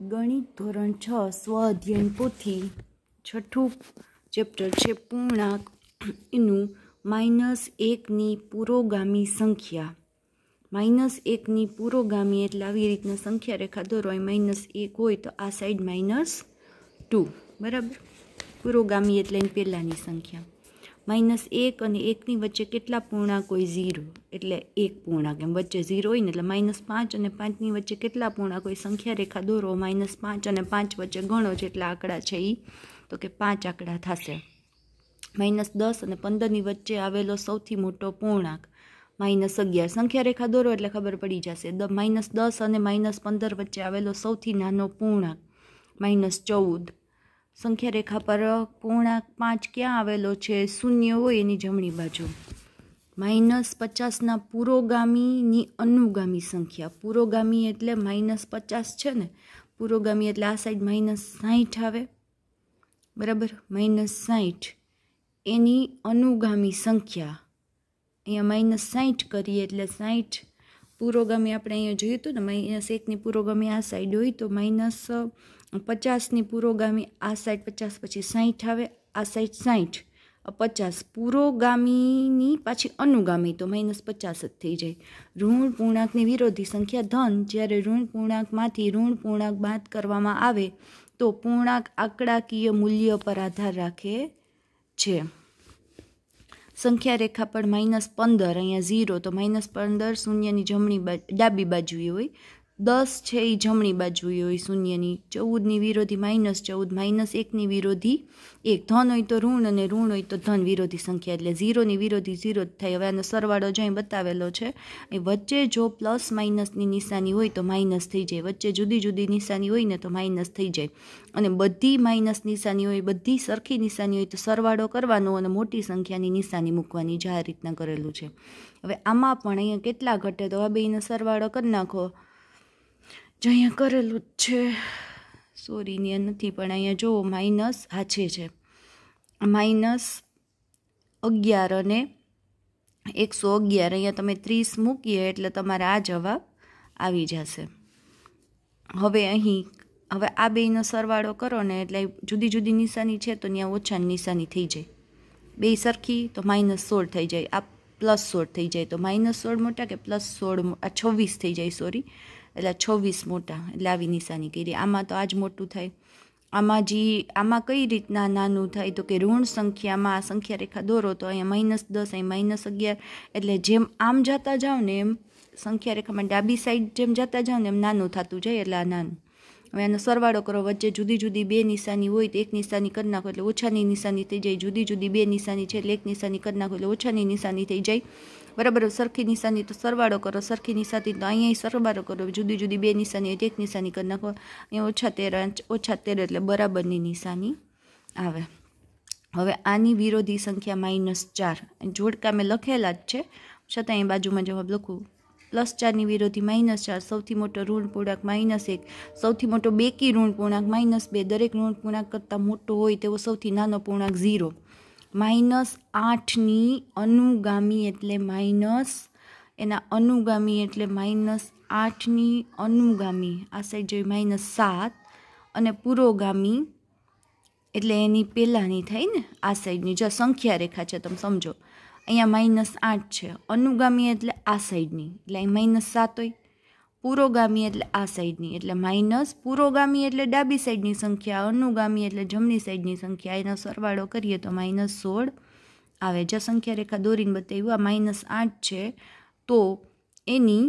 ગણિત ધોરણ છ સ્વ અધ્યયન પોથી છઠ્ઠું ચેપ્ટર છે પૂર્ણાંક એનું માઇનસ એકની પુરોગામી સંખ્યા માઇનસ એકની પુરોગામી એટલે આવી રીતના સંખ્યા રેખા દોરો એ માઇનસ એક હોય તો આ સાઈડ માઇનસ ટુ બરાબર પુરોગામી એટલે એની પહેલાંની સંખ્યા માઇનસ એક અને એકની વચ્ચે કેટલા પૂર્ણાંક હોય ઝીરો એટલે એક પૂર્ણાંક એમ વચ્ચે ઝીરો હોય ને એટલે માઇનસ પાંચ અને પાંચની વચ્ચે કેટલા પૂર્ણાંક હોય સંખ્યા રેખા દોરો માઇનસ પાંચ અને પાંચ વચ્ચે ગણો જેટલા આંકડા છે એ તો કે પાંચ આંકડા થશે માઇનસ દસ અને પંદરની વચ્ચે આવેલો સૌથી મોટો પૂર્ણાંક માઇનસ અગિયાર સંખ્યા રેખા દોરો એટલે ખબર પડી જશે દ માઇનસ દસ અને માઇનસ પંદર વચ્ચે આવેલો સૌથી નાનો પૂર્ણાંક માઇનસ ચૌદ સંખ્યા રેખા પર પૂર્ણાંક પાંચ ક્યાં આવેલો છે શૂન્ય હોય એની જમણી બાજુ માઇનસ પચાસના પુરોગામીની અનુગામી સંખ્યા પુરોગામી એટલે માઇનસ પચાસ છે ને પુરોગામી એટલે આ સાઈડ માઇનસ સાહીઠ આવે બરાબર માઇનસ સાહીઠ એની અનુગામી સંખ્યા અહીંયા માઇનસ સાહીઠ કરીએ એટલે સાહીઠ પુરોગામી આપણે અહીંયા જોયું હતું ને માઇનસ એકની પુરોગામી આ સાઈડ હોય તો માઇનસ પચાસની પુરોગામી આ સાઈડ પચાસ પછી સાહીઠ આવે આ સાઈડ સાહીઠ પચાસ પુરોગામીની પાછી અનુગામી તો માઇનસ પચાસ જ થઈ જાય ઋણ પૂર્ણાંકની વિરોધી સંખ્યા ધન જ્યારે ઋણ પૂર્ણાંકમાંથી ઋણ પૂર્ણાંક બાદ કરવામાં આવે તો પૂર્ણાંક આંકડાકીય મૂલ્ય પર આધાર રાખે છે સંખ્યા રેખા પર માઇનસ પંદર અહીંયા ઝીરો તો માઇનસ પંદર શૂન્યની જમણી બાજુ ડાબી બાજુએ હોય દસ છે એ જમણી બાજુએ હોય શૂન્યની ચૌદની વિરોધી માઇનસ ચૌદ માઇનસ એકની વિરોધી એક ધન હોય તો ઋણ અને ઋણ હોય તો ધન વિરોધી સંખ્યા એટલે ઝીરોની વિરોધી ઝીરો જ થાય હવે આનો સરવાળો જે અહીં બતાવેલો છે એ વચ્ચે જો પ્લસ માઇનસની નિશાની હોય તો માઇનસ થઈ જાય વચ્ચે જુદી જુદી નિશાની હોય ને તો માઇનસ થઈ જાય અને બધી માઇનસ નિશાની હોય બધી સરખી નિશાની હોય તો સરવાળો કરવાનો અને મોટી સંખ્યાની નિશાની મૂકવાની જે આ રીતના કરેલું છે હવે આમાં પણ અહીંયા કેટલા ઘટે તો હવે એનો સરવાળો કરી નાખો જ અહીંયા કરેલું જ છે સોરી ને નથી પણ અહીંયા જુઓ માઇનસ આછે છે માઇનસ અગિયાર અને એકસો અગિયાર અહીંયા તમે ત્રીસ મૂકીએ એટલે તમારે આ જવાબ આવી જશે હવે અહીં હવે આ બેયનો સરવાળો કરો ને એટલે જુદી જુદી નિશાની છે તો ત્યાં ઓછાની નિશાની થઈ જાય બે સરખી તો માઇનસ સોળ થઈ જાય આ પ્લસ સોળ થઈ જાય તો માઇનસ સોળ મોટા કે પ્લસ સોળ આ છવ્વીસ થઈ જાય સોરી એટલે છવ્વીસ મોટા એટલે આવી નિશાની કરી આમાં તો આ જ મોટું થાય આમાં જી આમાં કઈ રીતના નાનું થાય તો કે ઋણ સંખ્યામાં આ સંખ્યા રેખા દોરો તો અહીંયા માઇનસ દસ અહીં માઇનસ અગિયાર એટલે જેમ આમ જતા જાઓ ને એમ સંખ્યા રેખામાં ડાબી સાઈડ જેમ જતા જાઓ ને એમ નાનું થતું જાય એટલે આ નાનું હવે એનો સરવાળો કરો વચ્ચે જુદી જુદી બે નિશાની હોય તો એક નિશાની કરી નાખો એટલે ઓછાની નિશાની થઈ જાય જુદી જુદી બે નિશાની છે એટલે એક નિશાની કરી નાખો એટલે ઓછાની નિશાની થઈ જાય બરાબર સરખી નિશાની તો સરવાળો કરો સરખી નિશાની તો અહીંયા સરવાળો કરો જુદી જુદી બે નિશાની હોય એક નિશાની કરી નાખો અહીંયા ઓછા તેર ઓછા તેર એટલે બરાબરની નિશાની આવે હવે આની વિરોધી સંખ્યા માઇનસ ચાર જોડકા મેં લખેલા જ છે છતાં એ બાજુમાં જવાબ લખું પ્લસ ચારની વિરોધી માઇનસ ચાર સૌથી મોટો ઋણ પૂર્ણાંક માઇનસ એક સૌથી મોટો બેકી ઋણ પૂર્ણાંક માઇનસ બે દરેક ઋણ પૂર્ણાંક કરતાં મોટો હોય તેવો સૌથી નાનો પૂર્ણાંક ઝીરો માઇનસ આઠની અનુગામી એટલે માઇનસ એના અનુગામી એટલે માઇનસ આઠની અનુગામી આ સાઈડ જોઈએ માઇનસ સાત અને પુરોગામી એટલે એની પહેલાંની થાય ને આ સાઈડની જો સંખ્યા રેખા છે તમે સમજો અહીંયા માઇનસ આઠ છે અનુગામી એટલે આ સાઈડની એટલે અહીં માઇનસ સાત હોય પુરોગામી એટલે આ સાઈડની એટલે માઇનસ પુરોગામી એટલે ડાબી સાઈડની સંખ્યા અનુગામી એટલે જમણી સાઈડની સંખ્યા એનો સરવાળો કરીએ તો માઇનસ સોળ આવે જે સંખ્યા રેખા દોરીને બતાવ્યું આ માઇનસ આઠ છે તો એની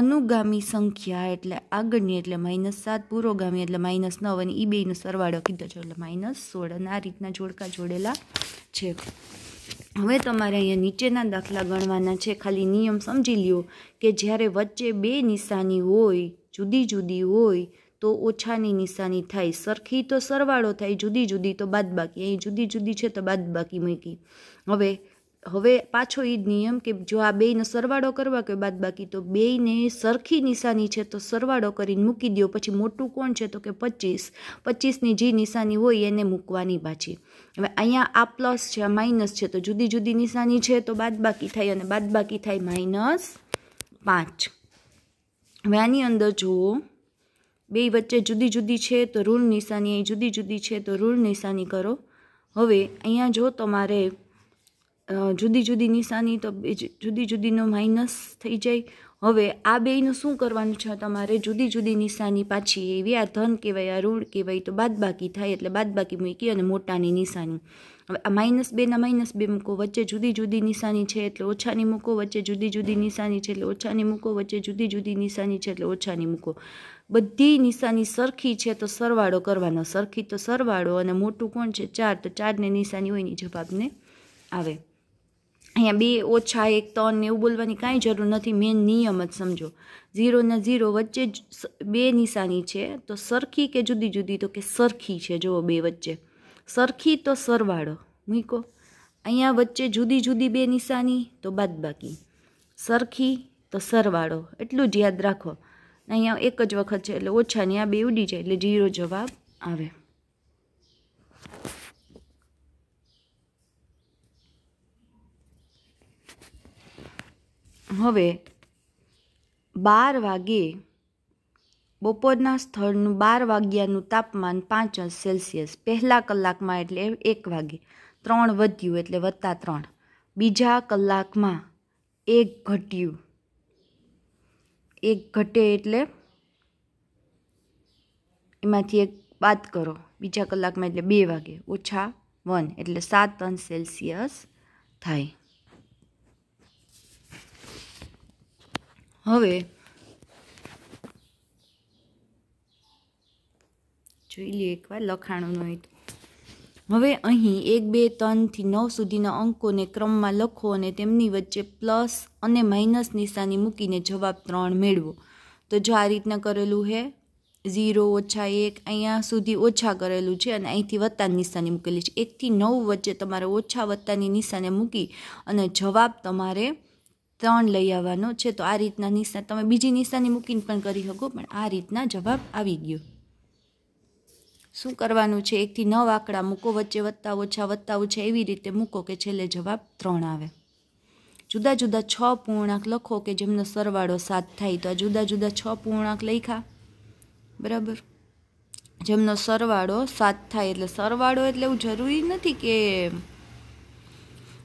અનુગામી સંખ્યા એટલે આગળની એટલે માઇનસ સાત પુરોગામી એટલે માઇનસ નવ અને એ બેનો સરવાળો કીધો છે એટલે માઇનસ સોળ અને આ રીતના જોડકા જોડેલા છે હવે તમારે અહીંયા નીચેના દાખલા ગણવાના છે ખાલી નિયમ સમજી લ્યો કે જ્યારે વચ્ચે બે નિશાની હોય જુદી જુદી હોય તો ઓછાની નિશાની થાય સરખી તો સરવાળો થાય જુદી જુદી તો બાદબાકી અહીં જુદી જુદી છે તો બાદબાકી મૂકી હવે હવે પાછો એ જ નિયમ કે જો આ બેયનો સરવાળો કરવા કે બાકી તો બેયને સરખી નિશાની છે તો સરવાળો કરીને મૂકી દો પછી મોટું કોણ છે તો કે પચીસ પચીસની જે નિશાની હોય એને મૂકવાની પાછી હવે અહીંયા આ પ્લસ છે આ માઇનસ છે તો જુદી જુદી નિશાની છે તો બાદ બાકી થાય અને બાદ બાકી થાય માઇનસ પાંચ હવે આની અંદર જુઓ બે વચ્ચે જુદી જુદી છે તો ઋણ નિશાની જુદી જુદી છે તો ઋણ નિશાની કરો હવે અહીંયા જો તમારે જુદી જુદી નિશાની તો જુદી જુદીનો માઇનસ થઈ જાય હવે આ બેયનું શું કરવાનું છે તમારે જુદી જુદી નિશાની પાછી એવી આ ધન કહેવાય આ ઋણ કહેવાય તો બાદબાકી થાય એટલે બાદબાકી મૂકી અને મોટાની નિશાની હવે આ માઇનસ બેના માઇનસ બે મૂકો વચ્ચે જુદી જુદી નિશાની છે એટલે ઓછાની મૂકો વચ્ચે જુદી જુદી નિશાની છે એટલે ઓછાની મૂકો વચ્ચે જુદી જુદી નિશાની છે એટલે ઓછાની મૂકો બધી નિશાની સરખી છે તો સરવાળો કરવાનો સરખી તો સરવાળો અને મોટું કોણ છે ચાર તો ચારને નિશાની હોય ને જવાબને આવે અહીંયા બે ઓછા એક ત્રણ એવું બોલવાની કાંઈ જરૂર નથી મેન નિયમ જ સમજો ઝીરો ને ઝીરો વચ્ચે જ બે નિશાની છે તો સરખી કે જુદી જુદી તો કે સરખી છે જુઓ બે વચ્ચે સરખી તો સરવાળો મૂકો અહીંયા વચ્ચે જુદી જુદી બે નિશાની તો બાદ બાકી સરખી તો સરવાળો એટલું જ યાદ રાખો અહીંયા એક જ વખત છે એટલે ઓછાની આ બે ઉડી જાય એટલે ઝીરો જવાબ આવે હવે બાર વાગ્યે બપોરના સ્થળનું બાર વાગ્યાનું તાપમાન પાંચ અંશ સેલ્સિયસ પહેલા કલાકમાં એટલે એક વાગે ત્રણ વધ્યું એટલે વત્તા ત્રણ બીજા કલાકમાં એક ઘટ્યું એક ઘટે એટલે એમાંથી એક બાદ કરો બીજા કલાકમાં એટલે બે વાગે ઓછા વન એટલે સાત અંશ સેલ્સિયસ થાય હવે જોઈ લઈએ એકવાર લખાણોનો હેતુ હવે અહીં એક બે ત્રણથી નવ સુધીના અંકોને ક્રમમાં લખો અને તેમની વચ્ચે પ્લસ અને માઇનસ નિશાની મૂકીને જવાબ ત્રણ મેળવો તો જો આ રીતના કરેલું હે ઝીરો ઓછા એક અહીંયા સુધી ઓછા કરેલું છે અને અહીંથી વત્તાની નિશાની મૂકેલી છે એકથી નવ વચ્ચે તમારે ઓછા વત્તાની નિશાને મૂકી અને જવાબ તમારે ત્રણ લઈ આવવાનો છે તો આ રીતના નિશાન તમે બીજી નિશાની મૂકીને પણ કરી શકો પણ આ રીતના જવાબ આવી ગયો શું કરવાનું છે એકથી નવ આંકડા મૂકો વચ્ચે વત્તા ઓછા વત્તા ઓછા એવી રીતે મૂકો કે છેલ્લે જવાબ ત્રણ આવે જુદા જુદા છ પૂર્ણાંક લખો કે જેમનો સરવાળો સાત થાય તો આ જુદા જુદા છ પૂર્ણાંક લખ્યા બરાબર જેમનો સરવાળો સાત થાય એટલે સરવાળો એટલે એવું જરૂરી નથી કે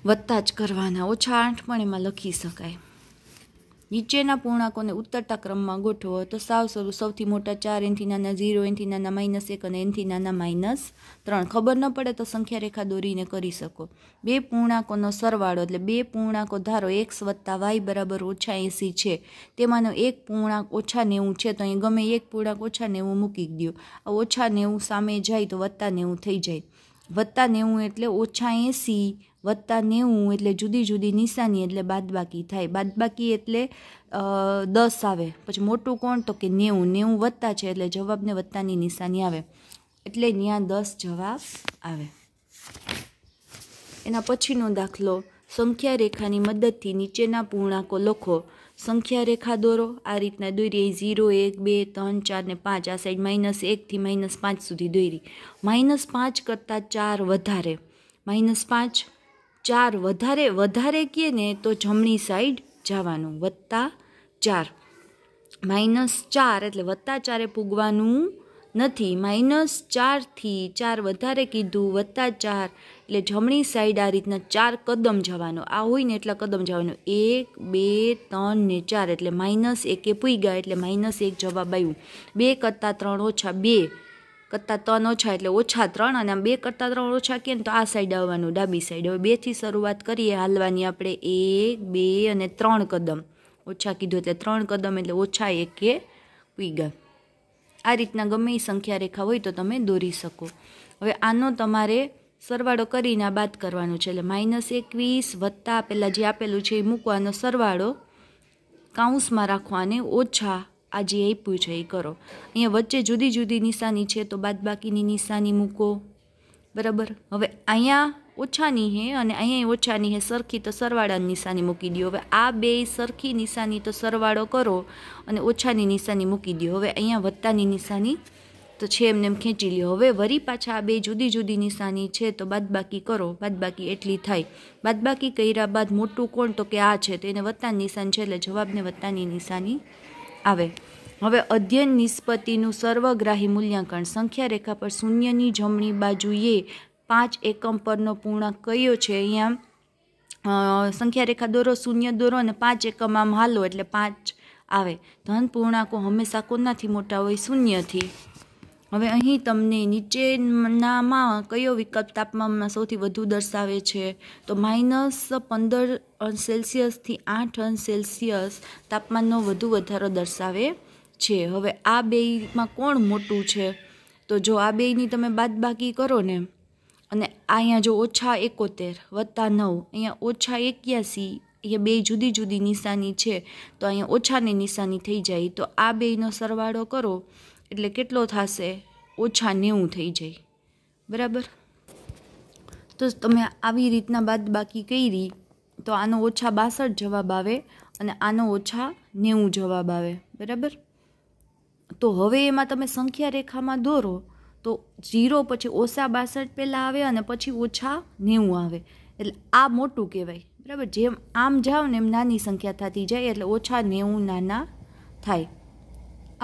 વધતા જ કરવાના ઓછા આઠ પણ એમાં લખી શકાય નીચેના પૂર્ણાંકોને ઉતરતા ક્રમમાં ગોઠવો તો સાવ શરૂ સૌથી મોટા ચાર એનથી નાના ઝીરો એનથી નાના માઇનસ એક અને એનથી નાના માઇનસ ત્રણ ખબર ન પડે તો સંખ્યા રેખા દોરીને કરી શકો બે પૂર્ણાંકોનો સરવાળો એટલે બે પૂર્ણાંકો ધારો એક્સ વત્તા વાય બરાબર ઓછા એંસી છે તેમાંનો એક પૂર્ણાંક ઓછા નેવું છે તો અહીં ગમે એક પૂર્ણાંક ઓછા નેવું મૂકી દો આ ઓછા નેવું સામે જાય તો વત્તા નેવું થઈ જાય વત્તા નેવું એટલે ઓછા એંસી વત્તા નેવું એટલે જુદી જુદી નિશાની એટલે બાદબાકી થાય બાદબાકી એટલે દસ આવે પછી મોટું કોણ તો કે નેવું નેવું વત્તા છે એટલે જવાબને વત્તાની નિશાની આવે એટલે ત્યાં દસ જવાબ આવે એના પછીનો દાખલો સંખ્યા રેખાની મદદથી નીચેના પૂર્ણાંકો લખો સંખ્યા રેખા દોરો આ રીતના દોરીએ ઝીરો એક બે ત્રણ ચાર ને પાંચ આ સાઈડ માઇનસ એકથી માઇનસ પાંચ સુધી દોરી માઇનસ પાંચ કરતાં ચાર વધારે માઇનસ પાંચ ચાર વધારે વધારે કહીએ ને તો જમણી સાઈડ જવાનું વત્તા ચાર માઇનસ ચાર એટલે વત્તા ચારે પૂગવાનું નથી માઇનસ ચારથી ચાર વધારે કીધું વત્તા ચાર એટલે જમણી સાઈડ આ રીતના ચાર કદમ જવાનો આ હોય ને એટલા કદમ જવાનો એક બે ત્રણ ને ચાર એટલે માઇનસ એકે ગયા એટલે માઇનસ એક જવાબ આવ્યું બે કરતાં ત્રણ ઓછા બે કરતાં ત્રણ ઓછા એટલે ઓછા ત્રણ અને બે કરતાં ત્રણ ઓછા કે તો આ સાઈડ આવવાનું ડાબી સાઈડ હવે બેથી શરૂઆત કરીએ હાલવાની આપણે એક બે અને ત્રણ કદમ ઓછા કીધું એટલે ત્રણ કદમ એટલે ઓછા એકે ગયા આ રીતના ગમે એ સંખ્યા રેખા હોય તો તમે દોરી શકો હવે આનો તમારે સરવાળો કરીને આ બાદ કરવાનું છે એટલે માઇનસ એકવીસ વત્તા પહેલાં જે આપેલું છે એ મૂકવાનો સરવાળો કાઉન્સમાં રાખવાને ઓછા આ જે આપ્યું છે એ કરો અહીંયા વચ્ચે જુદી જુદી નિશાની છે તો બાદ બાકીની નિશાની મૂકો બરાબર હવે અહીંયા ઓછાની હે અને અહીંયા ઓછાની હે સરખી તો સરવાળાની નિશાની મૂકી દો હવે આ બે સરખી નિશાની તો સરવાળો કરો અને ઓછાની નિશાની મૂકી દો હવે અહીંયા વત્તાની નિશાની તો છે એમને એમ ખેંચી લ્યો હવે વરી પાછા આ બે જુદી જુદી નિશાની છે તો બાદબાકી કરો બાદબાકી એટલી થાય બાદબાકી કર્યા બાદ મોટું કોણ તો કે આ છે તો એને વત્તાની નિશાન છે એટલે જવાબને વત્તાની નિશાની આવે હવે અધ્યયન નિષ્પત્તિનું સર્વગ્રાહી મૂલ્યાંકન સંખ્યા રેખા પર શૂન્યની જમણી બાજુએ પાંચ એકમ પરનો પૂર્ણાંક કયો છે અહીંયા સંખ્યા રેખા દોરો શૂન્ય દોરો અને પાંચ એકમ આમ હાલો એટલે પાંચ આવે ધન પૂર્ણાંકો હંમેશા કોનાથી મોટા હોય શૂન્યથી હવે અહીં તમને નીચેનામાં કયો વિકલ્પ તાપમાનમાં સૌથી વધુ દર્શાવે છે તો માઇનસ પંદર અંશ સેલ્સિયસથી આઠ અંશ સેલ્સિયસ તાપમાનનો વધુ વધારો દર્શાવે છે હવે આ બેમાં કોણ મોટું છે તો જો આ બેની તમે બાદબાકી કરો ને અને અહીંયા જો ઓછા એકોતેર વત્તા નવ અહીંયા ઓછા એક્યાસી અહીંયા બે જુદી જુદી નિશાની છે તો અહીંયા ઓછાની નિશાની થઈ જાય તો આ બેનો સરવાળો કરો એટલે કેટલો થશે ઓછા નેવું થઈ જાય બરાબર તો તમે આવી રીતના બાદ બાકી કરી તો આનો ઓછા બાસઠ જવાબ આવે અને આનો ઓછા નેવું જવાબ આવે બરાબર તો હવે એમાં તમે સંખ્યા રેખામાં દોરો તો જીરો પછી ઓછા બાસઠ પહેલાં આવે અને પછી ઓછા નેવું આવે એટલે આ મોટું કહેવાય બરાબર જેમ આમ જાઓ ને એમ નાની સંખ્યા થતી જાય એટલે ઓછા નેવું નાના થાય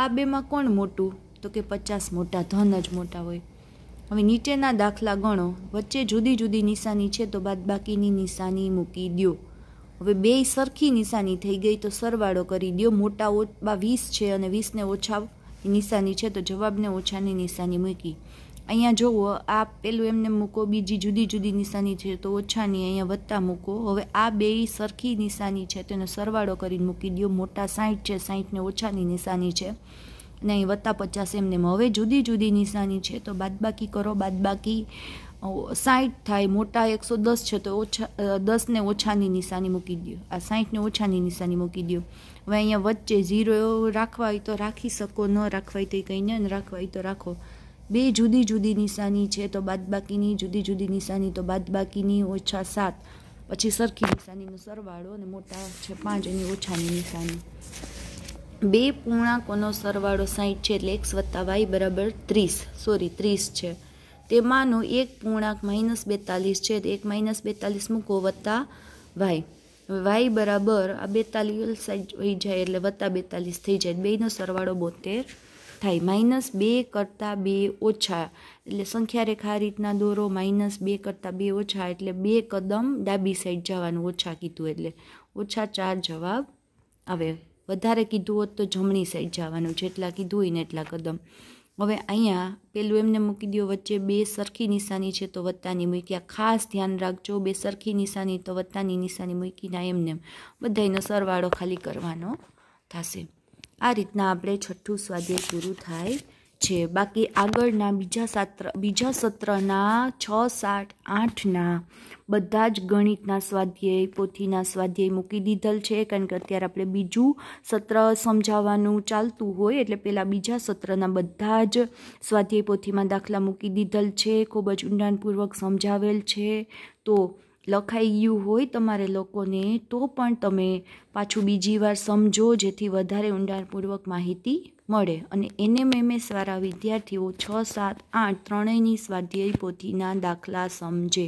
આ બેમાં કોણ મોટું તો કે પચાસ મોટા ધન જ મોટા હોય હવે નીચેના દાખલા ગણો વચ્ચે જુદી જુદી નિશાની છે તો બાદ બાકીની નિશાની મૂકી દો હવે બે સરખી નિશાની થઈ ગઈ તો સરવાળો કરી દો મોટા બા વીસ છે અને વીસને ઓછા નિશાની છે તો જવાબને ઓછાની નિશાની મૂકી અહીંયા જુઓ આ પેલું એમને મૂકો બીજી જુદી જુદી નિશાની છે તો ઓછાની અહીંયા વધતા મૂકો હવે આ બે સરખી નિશાની છે તેનો સરવાળો કરીને મૂકી દો મોટા સાઠ છે સાહીઠને ઓછાની નિશાની છે અને અહીં વત્તા પચાસ એમને હવે જુદી જુદી નિશાની છે તો બાદબાકી કરો બાદબાકી સાઠ થાય મોટા એકસો દસ છે તો ઓછા દસને ઓછાની નિશાની મૂકી દો આ સાઠને ઓછાની નિશાની મૂકી દો હવે અહીંયા વચ્ચે ઝીરો રાખવા હોય તો રાખી શકો ન રાખવા હોય તો કંઈ નહીં રાખવા હોય તો રાખો બે જુદી જુદી નિશાની છે તો બાદબાકીની જુદી જુદી નિશાની તો બાદબાકીની ઓછા સાત પછી સરખી નિશાનીનો સરવાળો અને મોટા છે પાંચ એની ઓછાની નિશાની બે પૂર્ણાંકોનો સરવાળો સાહીઠ છે એટલે એક્સ વત્તા વાય બરાબર ત્રીસ સોરી ત્રીસ છે તેમાંનો એક પૂર્ણાંક માઇનસ બેતાલીસ છે તો એક માઇનસ બેતાલીસ મૂકો વત્તા વાય વાય બરાબર આ બેતાલીસ થઈ જાય એટલે વત્તા બેતાલીસ થઈ જાય બેનો સરવાળો બોતેર થાય માઇનસ બે કરતાં બે ઓછા એટલે સંખ્યા રેખા આ રીતના દોરો માઇનસ બે કરતાં બે ઓછા એટલે બે કદમ ડાબી સાઈડ જવાનું ઓછા કીધું એટલે ઓછા ચાર જવાબ આવે વધારે કીધું હોત તો જમણી સાઈડ જવાનું જેટલા કીધું હોય ને એટલા કદમ હવે અહીંયા પેલું એમને મૂકી દો વચ્ચે બે સરખી નિશાની છે તો વત્તાની મૂકી આ ખાસ ધ્યાન રાખજો બે સરખી નિશાની તો વત્તાની નિશાની મૂકીને એમને બધાનો સરવાળો ખાલી કરવાનો થશે આ રીતના આપણે છઠ્ઠું સ્વાધ્યાય પૂરું થાય છે બાકી આગળના બીજા સાત્ર બીજા સત્રના છ સાત આઠના બધા જ ગણિતના સ્વાધ્યાય પોથીના સ્વાધ્યાય મૂકી દીધેલ છે કારણ કે અત્યારે આપણે બીજું સત્ર સમજાવવાનું ચાલતું હોય એટલે પહેલાં બીજા સત્રના બધા જ સ્વાધ્યાય પોથીમાં દાખલા મૂકી દીધેલ છે ખૂબ જ ઊંડાણપૂર્વક સમજાવેલ છે તો લખાઈ ગયું હોય તમારે લોકોને તો પણ તમે પાછું બીજી વાર સમજો જેથી વધારે ઊંડાણપૂર્વક માહિતી મળે અને એનએમએમએસવાળા વિદ્યાર્થીઓ છ સાત આઠ ત્રણેયની સ્વાધ્યાય પોથીના દાખલા સમજે